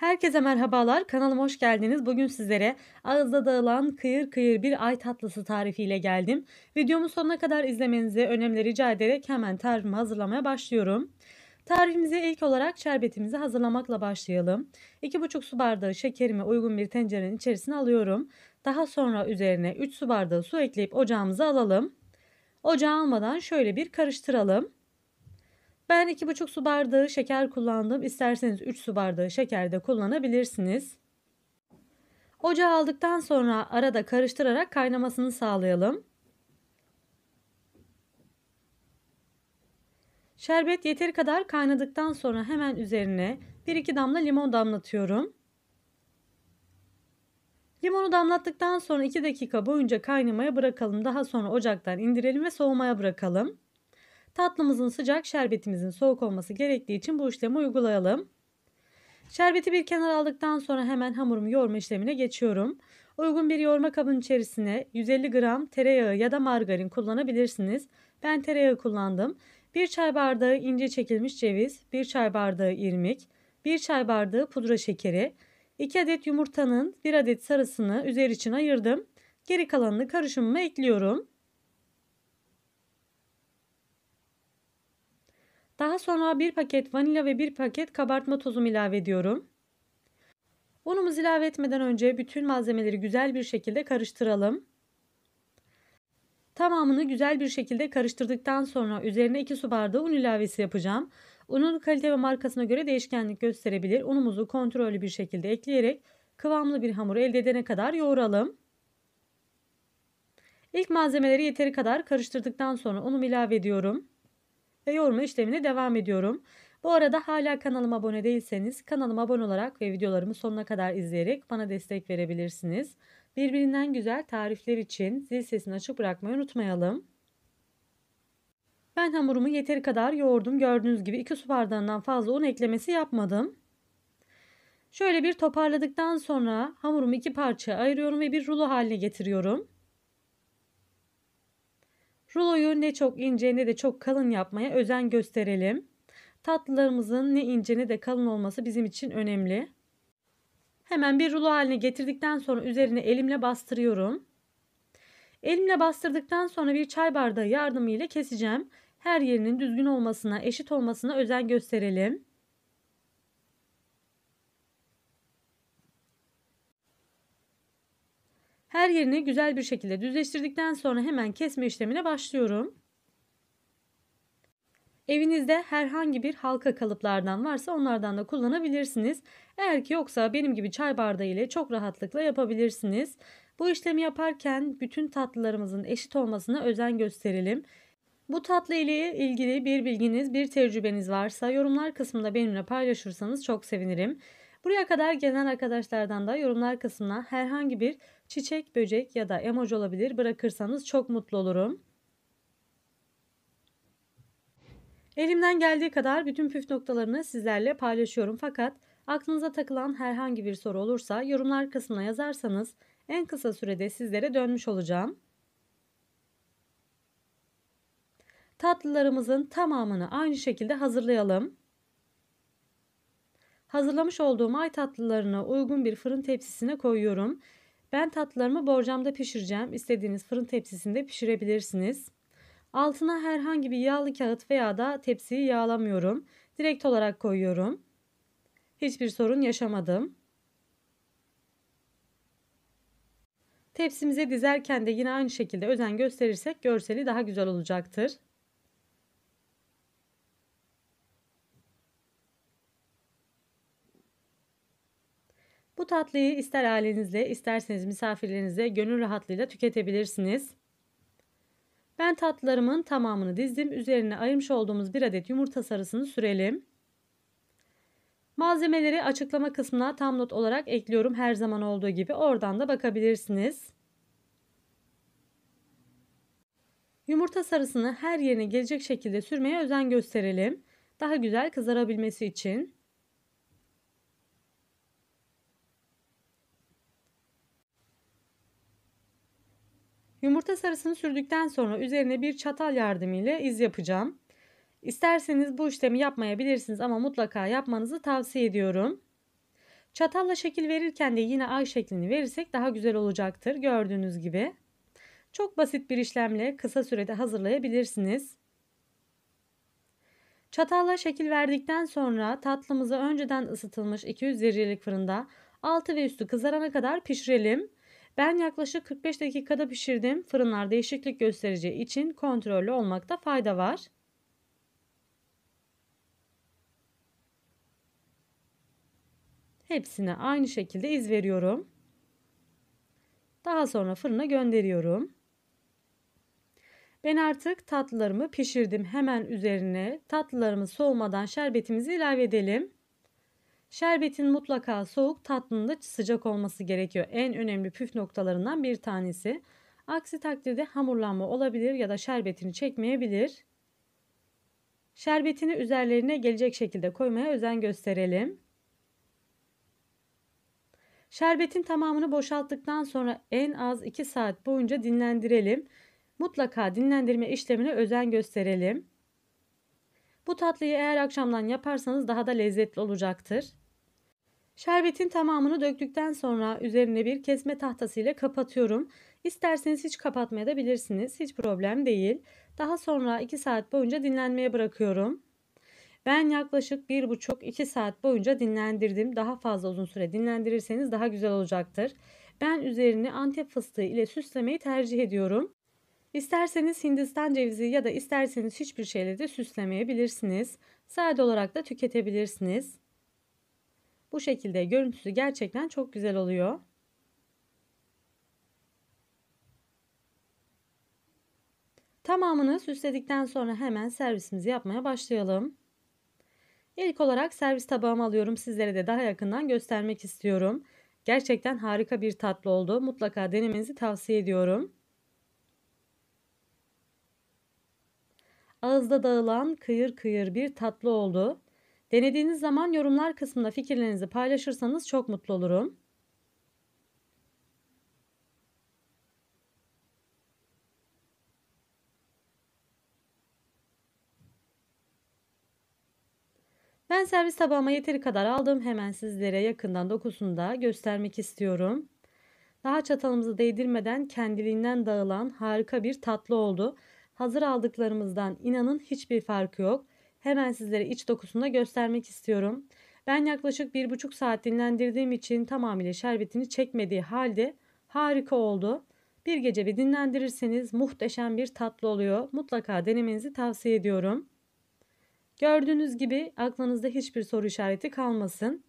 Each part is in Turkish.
Herkese merhabalar. Kanalıma hoş geldiniz. Bugün sizlere ağızda dağılan kıyır kıyır bir ay tatlısı tarifiyle geldim. Videomu sonuna kadar izlemenizi önemli rica ederek hemen tarifimi hazırlamaya başlıyorum. Tarifimize ilk olarak şerbetimizi hazırlamakla başlayalım. 2,5 su bardağı şekerimi uygun bir tencerenin içerisine alıyorum. Daha sonra üzerine 3 su bardağı su ekleyip ocağımıza alalım. Ocağa almadan şöyle bir karıştıralım. Ben 2,5 su bardağı şeker kullandım. İsterseniz 3 su bardağı şeker de kullanabilirsiniz. Ocağa aldıktan sonra arada karıştırarak kaynamasını sağlayalım. Şerbet yeteri kadar kaynadıktan sonra hemen üzerine 1-2 damla limon damlatıyorum. Limonu damlattıktan sonra 2 dakika boyunca kaynamaya bırakalım. Daha sonra ocaktan indirelim ve soğumaya bırakalım. Tatlımızın sıcak, şerbetimizin soğuk olması gerektiği için bu işlemi uygulayalım. Şerbeti bir kenara aldıktan sonra hemen hamurumu yoğurma işlemine geçiyorum. Uygun bir yoğurma kabın içerisine 150 gram tereyağı ya da margarin kullanabilirsiniz. Ben tereyağı kullandım. 1 çay bardağı ince çekilmiş ceviz, 1 çay bardağı irmik, 1 çay bardağı pudra şekeri, 2 adet yumurtanın 1 adet sarısını üzeri için ayırdım. Geri kalanını karışımıma ekliyorum. Daha sonra bir paket vanilya ve bir paket kabartma tozum ilave ediyorum. Unumuzu ilave etmeden önce bütün malzemeleri güzel bir şekilde karıştıralım. Tamamını güzel bir şekilde karıştırdıktan sonra üzerine 2 su bardağı un ilavesi yapacağım. Unun kalite ve markasına göre değişkenlik gösterebilir. Unumuzu kontrollü bir şekilde ekleyerek kıvamlı bir hamur elde edene kadar yoğuralım. İlk malzemeleri yeteri kadar karıştırdıktan sonra unumu ilave ediyorum ve yorumlu işlemine devam ediyorum. Bu arada hala kanalıma abone değilseniz kanalıma abone olarak ve videolarımı sonuna kadar izleyerek bana destek verebilirsiniz. Birbirinden güzel tarifler için zil sesini açık bırakmayı unutmayalım. Ben hamurumu yeteri kadar yoğurdum. Gördüğünüz gibi 2 su bardağından fazla un eklemesi yapmadım. Şöyle bir toparladıktan sonra hamurumu iki parçaya ayırıyorum ve bir rulo haline getiriyorum. Ruloyu ne çok ince ne de çok kalın yapmaya özen gösterelim. Tatlılarımızın ne ince ne de kalın olması bizim için önemli. Hemen bir rulo haline getirdikten sonra üzerine elimle bastırıyorum. Elimle bastırdıktan sonra bir çay bardağı yardımıyla keseceğim. Her yerinin düzgün olmasına, eşit olmasına özen gösterelim. Her yerini güzel bir şekilde düzleştirdikten sonra hemen kesme işlemine başlıyorum. Evinizde herhangi bir halka kalıplardan varsa onlardan da kullanabilirsiniz. Eğer ki yoksa benim gibi çay bardağı ile çok rahatlıkla yapabilirsiniz. Bu işlemi yaparken bütün tatlılarımızın eşit olmasına özen gösterelim. Bu tatlı ile ilgili bir bilginiz, bir tecrübeniz varsa yorumlar kısmında benimle paylaşırsanız çok sevinirim. Buraya kadar gelen arkadaşlardan da yorumlar kısmına herhangi bir çiçek, böcek ya da emoji olabilir bırakırsanız çok mutlu olurum. Elimden geldiği kadar bütün püf noktalarını sizlerle paylaşıyorum fakat aklınıza takılan herhangi bir soru olursa yorumlar kısmına yazarsanız en kısa sürede sizlere dönmüş olacağım. Tatlılarımızın tamamını aynı şekilde hazırlayalım. Hazırlamış olduğum ay tatlılarını uygun bir fırın tepsisine koyuyorum. Ben tatlılarımı borcamda pişireceğim. İstediğiniz fırın tepsisinde pişirebilirsiniz. Altına herhangi bir yağlı kağıt veya da tepsiyi yağlamıyorum. Direkt olarak koyuyorum. Hiçbir sorun yaşamadım. Tepsimize dizerken de yine aynı şekilde özen gösterirsek görseli daha güzel olacaktır. Bu tatlıyı ister ailenizle isterseniz misafirlerinizle gönül rahatlığıyla tüketebilirsiniz. Ben tatlılarımın tamamını dizdim. Üzerine ayırmış olduğumuz bir adet yumurta sarısını sürelim. Malzemeleri açıklama kısmına tam not olarak ekliyorum her zaman olduğu gibi. Oradan da bakabilirsiniz. Yumurta sarısını her yerine gelecek şekilde sürmeye özen gösterelim. Daha güzel kızarabilmesi için. Yumurta sarısını sürdükten sonra üzerine bir çatal yardımıyla iz yapacağım. İsterseniz bu işlemi yapmayabilirsiniz ama mutlaka yapmanızı tavsiye ediyorum. Çatalla şekil verirken de yine ay şeklini verirsek daha güzel olacaktır gördüğünüz gibi. Çok basit bir işlemle kısa sürede hazırlayabilirsiniz. Çatalla şekil verdikten sonra tatlımızı önceden ısıtılmış 200 derecelik fırında altı ve üstü kızarana kadar pişirelim. Ben yaklaşık 45 dakikada pişirdim. Fırınlar değişiklik göstereceği için kontrollü olmakta fayda var. Hepsine aynı şekilde iz veriyorum. Daha sonra fırına gönderiyorum. Ben artık tatlılarımı pişirdim. Hemen üzerine tatlılarımız soğumadan şerbetimizi ilave edelim. Şerbetin mutlaka soğuk, tatlının da sıcak olması gerekiyor. En önemli püf noktalarından bir tanesi. Aksi takdirde hamurlanma olabilir ya da şerbetini çekmeyebilir. Şerbetini üzerlerine gelecek şekilde koymaya özen gösterelim. Şerbetin tamamını boşalttıktan sonra en az 2 saat boyunca dinlendirelim. Mutlaka dinlendirme işlemine özen gösterelim. Bu tatlıyı eğer akşamdan yaparsanız daha da lezzetli olacaktır. Şerbetin tamamını döktükten sonra üzerine bir kesme tahtası ile kapatıyorum. İsterseniz hiç kapatmaya da bilirsiniz. Hiç problem değil. Daha sonra 2 saat boyunca dinlenmeye bırakıyorum. Ben yaklaşık 1,5-2 saat boyunca dinlendirdim. Daha fazla uzun süre dinlendirirseniz daha güzel olacaktır. Ben üzerini antep fıstığı ile süslemeyi tercih ediyorum. İsterseniz Hindistan cevizi ya da isterseniz hiçbir şeyle de süslemeyebilirsiniz. Sade olarak da tüketebilirsiniz. Bu şekilde görüntüsü gerçekten çok güzel oluyor. Tamamını süsledikten sonra hemen servisimizi yapmaya başlayalım. İlk olarak servis tabağımı alıyorum. Sizlere de daha yakından göstermek istiyorum. Gerçekten harika bir tatlı oldu. Mutlaka denemenizi tavsiye ediyorum. Ağızda dağılan kıyır kıyır bir tatlı oldu. Denediğiniz zaman yorumlar kısmında fikirlerinizi paylaşırsanız çok mutlu olurum. Ben servis tabağıma yeteri kadar aldım. Hemen sizlere yakından dokusunu da göstermek istiyorum. Daha çatalımızı değdirmeden kendiliğinden dağılan harika bir tatlı oldu. Hazır aldıklarımızdan inanın hiçbir farkı yok. Hemen sizlere iç dokusunu da göstermek istiyorum. Ben yaklaşık 1,5 saat dinlendirdiğim için tamamıyla şerbetini çekmediği halde harika oldu. Bir gece bir dinlendirirseniz muhteşem bir tatlı oluyor. Mutlaka denemenizi tavsiye ediyorum. Gördüğünüz gibi aklınızda hiçbir soru işareti kalmasın.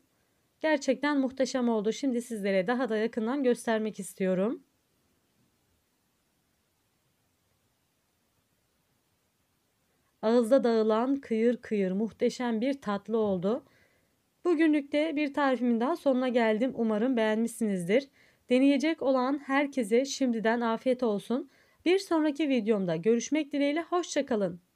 Gerçekten muhteşem oldu. Şimdi sizlere daha da yakından göstermek istiyorum. Ağızda dağılan kıyır kıyır muhteşem bir tatlı oldu. Bugünlük de bir tarifimin daha sonuna geldim. Umarım beğenmişsinizdir. Deneyecek olan herkese şimdiden afiyet olsun. Bir sonraki videomda görüşmek dileğiyle hoşçakalın.